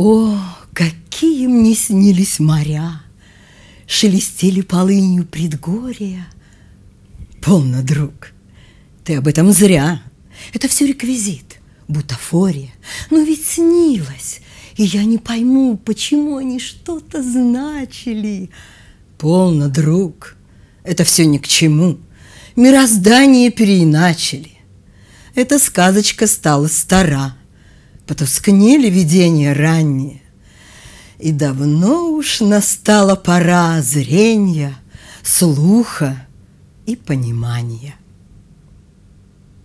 О, какие мне снились моря! Шелестели полынью предгорья. Полно, друг, ты об этом зря. Это все реквизит, бутафория. Но ведь снилось, и я не пойму, почему они что-то значили. Полно, друг, это все ни к чему. Мироздание переиначили. Эта сказочка стала стара потускнели видения ранние, И давно уж настала пора зрения, слуха и понимания.